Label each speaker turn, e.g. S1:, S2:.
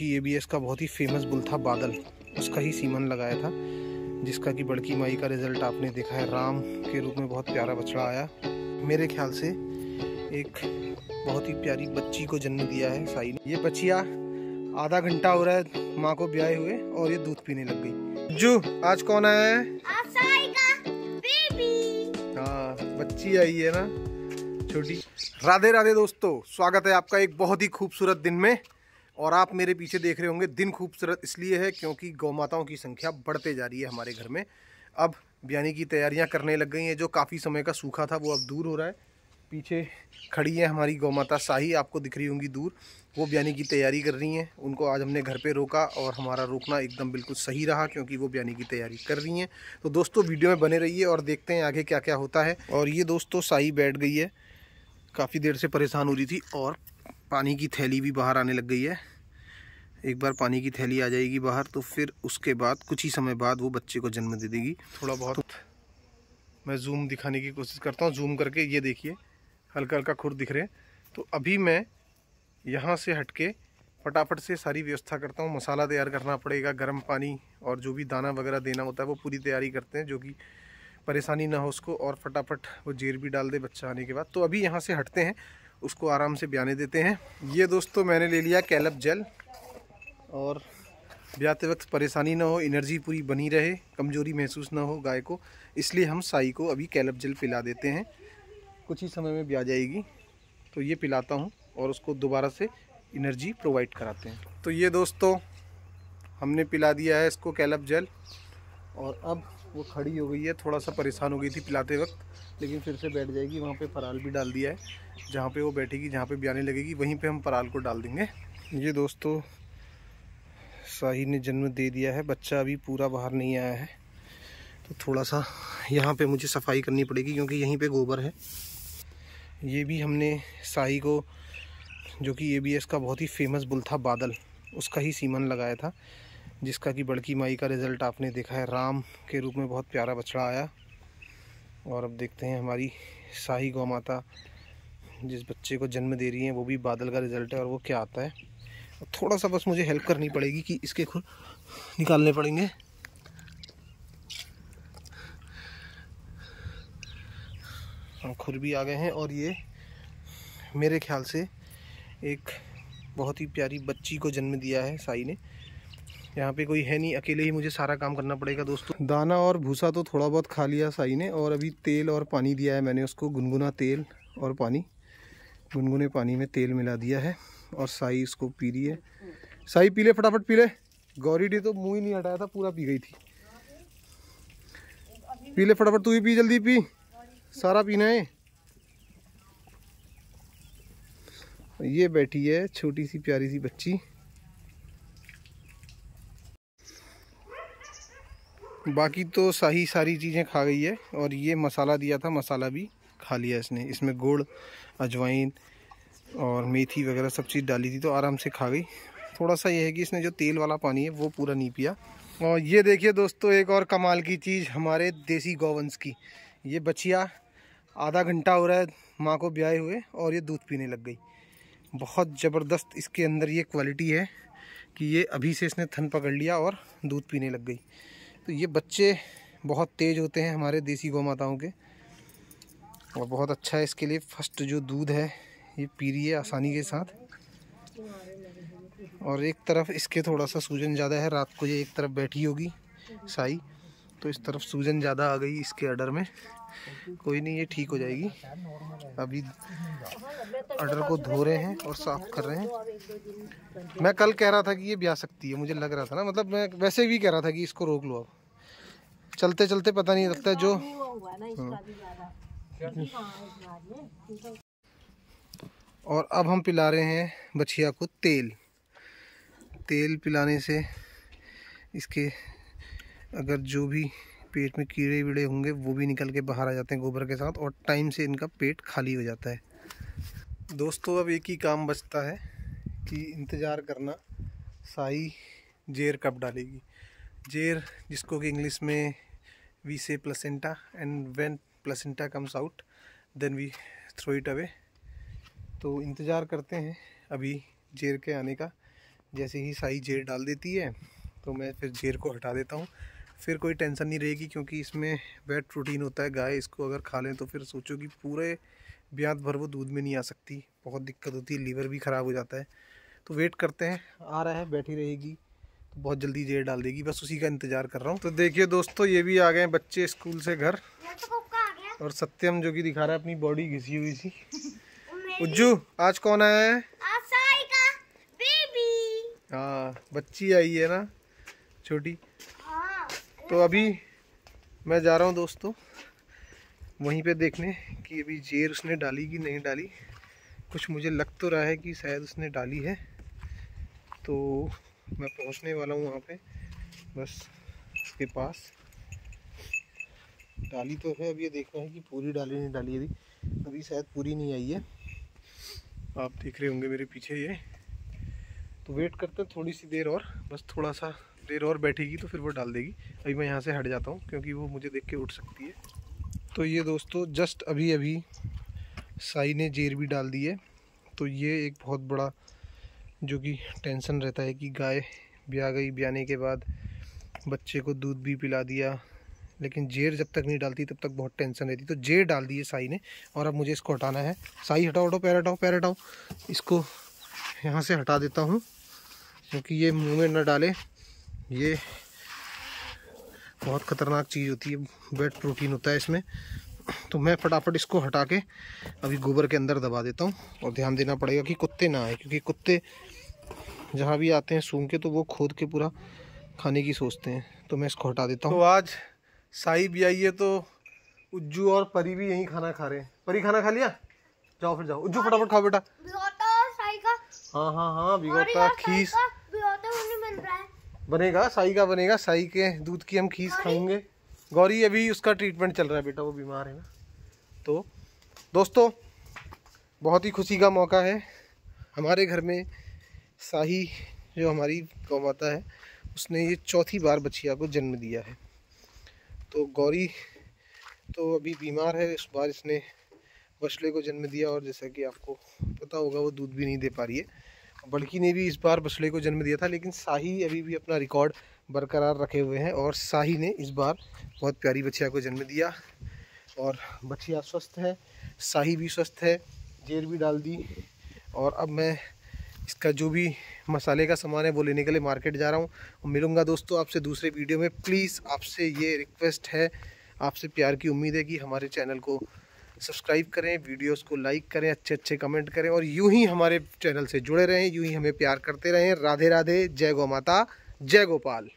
S1: कि ये भी इसका बहुत ही फेमस बुल था बादल उसका ही सीमन लगाया था जिसका कि बड़की माई का रिज़ल्ट आपने देखा है राम के रूप में बहुत प्यारा बछड़ा आया मेरे ख्याल से एक बहुत ही प्यारी बच्ची को जन्म दिया है साई ने ये बच्चिया आधा घंटा हो रहा है माँ को ब्याह हुए और ये दूध पीने लग गई जू आज कौन आया है हाँ बच्ची आई है ना छोटी राधे राधे दोस्तों स्वागत है आपका एक बहुत ही खूबसूरत दिन में और आप मेरे पीछे देख रहे होंगे दिन खूबसूरत इसलिए है क्योंकि गौ माताओं की संख्या बढ़ते जा रही है हमारे घर में अब बियानी की तैयारियां करने लग गई हैं जो काफ़ी समय का सूखा था वो अब दूर हो रहा है पीछे खड़ी है हमारी गौ माता शाही आपको दिख रही होंगी दूर वो बियानी की तैयारी कर रही हैं उनको आज हमने घर पे रोका और हमारा रोकना एकदम बिल्कुल सही रहा क्योंकि वो बियानी की तैयारी कर रही हैं तो दोस्तों वीडियो में बने रहिए और देखते हैं आगे क्या क्या होता है और ये दोस्तों शाही बैठ गई है काफ़ी देर से परेशान हो रही थी और पानी की थैली भी बाहर आने लग गई है एक बार पानी की थैली आ जाएगी बाहर तो फिर उसके बाद कुछ ही समय बाद वो बच्चे को जन्म दे देगी थोड़ा बहुत तो मैं जूम दिखाने की कोशिश करता हूँ जूम करके ये देखिए हल्का हल्का खुर दिख रहे हैं तो अभी मैं यहाँ से हट के फटाफट से सारी व्यवस्था करता हूँ मसाला तैयार करना पड़ेगा गर्म पानी और जो भी दाना वगैरह देना होता है वो पूरी तैयारी करते हैं जो कि परेशानी ना हो उसको और फटाफट वो जेर भी डाल दे बच्चा आने के बाद तो अभी यहाँ से हटते हैं उसको आराम से ब्याने देते हैं ये दोस्तों मैंने ले लिया कैलब जल और ब्याते वक्त परेशानी ना हो एनर्जी पूरी बनी रहे कमजोरी महसूस ना हो गाय को इसलिए हम साई को अभी कैलब जल पिला देते हैं कुछ ही समय में ब्या जाएगी तो ये पिलाता हूँ और उसको दोबारा से एनर्जी प्रोवाइड कराते हैं तो ये दोस्तों हमने पिला दिया है इसको कैलब जल और अब वो खड़ी हो गई है थोड़ा सा परेशान हो गई थी पिलाते वक्त लेकिन फिर से बैठ जाएगी वहाँ पे फराल भी डाल दिया है जहाँ पे वो बैठेगी जहाँ पे बियाने लगेगी वहीं पे हम पराल को डाल देंगे ये दोस्तों शाही ने जन्म दे दिया है बच्चा अभी पूरा बाहर नहीं आया है तो थोड़ा सा यहाँ पे मुझे सफाई करनी पड़ेगी क्योंकि यहीं पे गोबर है ये भी हमने शाही को जो कि ए बी एस का बहुत ही फेमस बुल था बादल उसका ही सीमन लगाया था जिसका कि बड़की माई का रिज़ल्ट आपने देखा है राम के रूप में बहुत प्यारा बछड़ा आया और अब देखते हैं हमारी शाही गौ माता जिस बच्चे को जन्म दे रही हैं वो भी बादल का रिज़ल्ट है और वो क्या आता है थोड़ा सा बस मुझे हेल्प करनी पड़ेगी कि इसके खुद निकालने पड़ेंगे खुर भी आ गए हैं और ये मेरे ख्याल से एक बहुत ही प्यारी बच्ची को जन्म दिया है साई ने यहाँ पे कोई है नहीं अकेले ही मुझे सारा काम करना पड़ेगा दोस्तों दाना और भूसा तो थोड़ा बहुत खा लिया साई ने और अभी तेल और पानी दिया है मैंने उसको गुनगुना तेल और पानी गुनगुने पानी में तेल मिला दिया है और साई इसको पी रही है साई पी ले फटाफट पी ले गौरी डी तो मुँह ही नहीं हटाया था पूरा पी गई थी पी ले फटाफट तू ही पी जल्दी पी सारा पीना है ये बैठी है छोटी सी प्यारी सी बच्ची बाकी तो सही सारी चीज़ें खा गई है और ये मसाला दिया था मसाला भी खा लिया इसने इसमें गुड़ अजवाइन और मेथी वगैरह सब चीज़ डाली थी तो आराम से खा गई थोड़ा सा ये है कि इसने जो तेल वाला पानी है वो पूरा नहीं पिया और ये देखिए दोस्तों एक और कमाल की चीज़ हमारे देसी गौवंश की ये बछिया आधा घंटा हो रहा है माँ को ब्याए हुए और ये दूध पीने लग गई बहुत ज़बरदस्त इसके अंदर ये क्वालिटी है कि ये अभी से इसने थन पकड़ लिया और दूध पीने लग गई तो ये बच्चे बहुत तेज़ होते हैं हमारे देसी गौ माताओं के और बहुत अच्छा है इसके लिए फर्स्ट जो दूध है ये पी रही है आसानी के साथ और एक तरफ इसके थोड़ा सा सूजन ज़्यादा है रात को ये एक तरफ बैठी होगी साई तो इस तरफ सूजन ज़्यादा आ गई इसके अडर में कोई नहीं ये ठीक हो जाएगी अभी अडर को धो रहे हैं और साफ कर रहे हैं मैं कल कह रहा था कि ये ब्याह सकती है मुझे लग रहा था ना मतलब मैं वैसे भी कह रहा था कि इसको रोक लो अब चलते चलते पता नहीं लगता जो और अब हम पिला रहे हैं बछिया को तेल तेल पिलाने से इसके अगर जो भी पेट में कीड़े वीड़े होंगे वो भी निकल के बाहर आ जाते हैं गोबर के साथ और टाइम से इनका पेट खाली हो जाता है दोस्तों अब एक ही काम बचता है कि इंतज़ार करना साई जेर कब डालेगी जेर जिसको कि इंग्लिश में we say placenta and went placenta comes out then we throw it away तो इंतज़ार करते हैं अभी जेर के आने का जैसे ही साई जेर डाल देती है तो मैं फिर जेर को हटा देता हूँ फिर कोई टेंशन नहीं रहेगी क्योंकि इसमें वेट प्रोटीन होता है गाय इसको अगर खा लें तो फिर सोचो कि पूरे ब्यात भर वो दूध में नहीं आ सकती बहुत दिक्कत होती है लीवर भी ख़राब हो जाता है तो वेट करते हैं आ रहा है बैठी रहेगी तो बहुत जल्दी जेर डाल देगी बस उसी का इंतज़ार कर रहा हूँ तो देखिए दोस्तों ये भी आ गए बच्चे स्कूल से घर और सत्यम जो कि दिखा रहा है अपनी बॉडी घिसी हुई सी उज्जू आज कौन आया है हाँ बच्ची आई है ना छोटी हाँ, तो अभी मैं जा रहा हूँ दोस्तों वहीं पे देखने कि अभी जेर उसने डाली कि नहीं डाली कुछ मुझे लग तो रहा है कि शायद उसने डाली है तो मैं पहुँचने वाला हूँ वहाँ पे बस के पास डाली तो है अब ये देख रहे हैं कि पूरी डाली नहीं डाली अभी अभी शायद पूरी नहीं आई है आप देख रहे होंगे मेरे पीछे ये तो वेट करते हैं थोड़ी सी देर और बस थोड़ा सा देर और बैठेगी तो फिर वो डाल देगी अभी मैं यहाँ से हट जाता हूँ क्योंकि वो मुझे देख के उठ सकती है तो ये दोस्तों जस्ट अभी अभी साई ने जेर भी डाल दी है तो ये एक बहुत बड़ा जो कि टेंशन रहता है कि गाय ब्याह गई ब्याने के बाद बच्चे को दूध भी पिला दिया लेकिन जेर जब तक नहीं डालती तब तक बहुत टेंशन रहती तो जेर डाल दिए साई ने और अब मुझे इसको हटाना है साई हटाओ हटाओ पैर हटाओ पैर हटाओ इसको यहाँ से हटा देता हूँ क्योंकि ये मुँह में न डाले ये बहुत ख़तरनाक चीज़ होती है वेट प्रोटीन होता है इसमें तो मैं फटाफट इसको हटा के अभी गोबर के अंदर दबा देता हूँ और ध्यान देना पड़ेगा कि कुत्ते ना आए क्योंकि कुत्ते जहाँ भी आते हैं सूंघ के तो वो खोद के पूरा खाने की सोचते हैं तो मैं इसको हटा देता हूँ तो आज साई भी आई है तो उज्जू और परी भी यहीं खाना खा रहे हैं परी खाना खा लिया जाओ फिर जाओ उज्जू फटाफट खाओ बेटा हाँ हाँ हाँ बिगोटा खीस बनेगा साई का बनेगा साई के दूध की हम खीस खाएंगे गौरी अभी उसका ट्रीटमेंट चल रहा है बेटा वो बीमार है ना तो दोस्तों बहुत ही खुशी का मौका है हमारे घर में शाही जो हमारी गौ माता है उसने ये चौथी बार बछिया को जन्म दिया है तो गौरी तो अभी बीमार है इस बार इसने बछले को जन्म दिया और जैसा कि आपको पता होगा वो दूध भी नहीं दे पा रही है बल्कि ने भी इस बार बछले को जन्म दिया था लेकिन शाही अभी भी अपना रिकॉर्ड बरकरार रखे हुए हैं और शाही ने इस बार बहुत प्यारी बछिया को जन्म दिया और बछिया स्वस्थ है शाही भी स्वस्थ है जेर भी डाल दी और अब मैं इसका जो भी मसाले का सामान है वो लेने के लिए मार्केट जा रहा हूँ मिलूँगा दोस्तों आपसे दूसरे वीडियो में प्लीज़ आपसे ये रिक्वेस्ट है आपसे प्यार की उम्मीद है कि हमारे चैनल को सब्सक्राइब करें वीडियोस को लाइक करें अच्छे अच्छे कमेंट करें और यूं ही हमारे चैनल से जुड़े रहें यूं ही हमें प्यार करते रहें राधे राधे जय गौ माता जय गोपाल